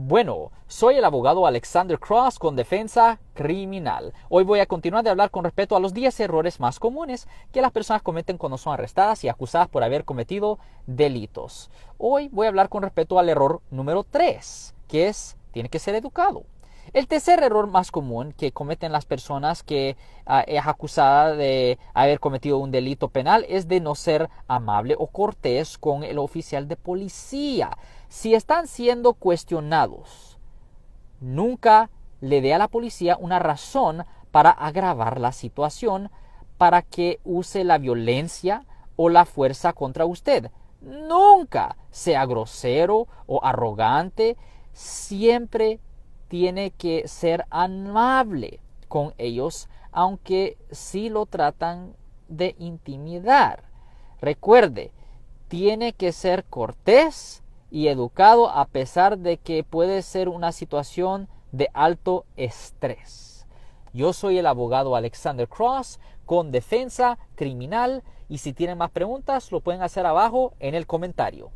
Bueno, soy el abogado Alexander Cross con Defensa Criminal. Hoy voy a continuar de hablar con respecto a los 10 errores más comunes que las personas cometen cuando son arrestadas y acusadas por haber cometido delitos. Hoy voy a hablar con respecto al error número 3, que es tiene que ser educado. El tercer error más común que cometen las personas que ah, es acusada de haber cometido un delito penal es de no ser amable o cortés con el oficial de policía. Si están siendo cuestionados, nunca le dé a la policía una razón para agravar la situación, para que use la violencia o la fuerza contra usted. Nunca sea grosero o arrogante, siempre tiene que ser amable con ellos, aunque sí lo tratan de intimidar. Recuerde, tiene que ser cortés y educado a pesar de que puede ser una situación de alto estrés. Yo soy el abogado Alexander Cross con defensa criminal y si tienen más preguntas lo pueden hacer abajo en el comentario.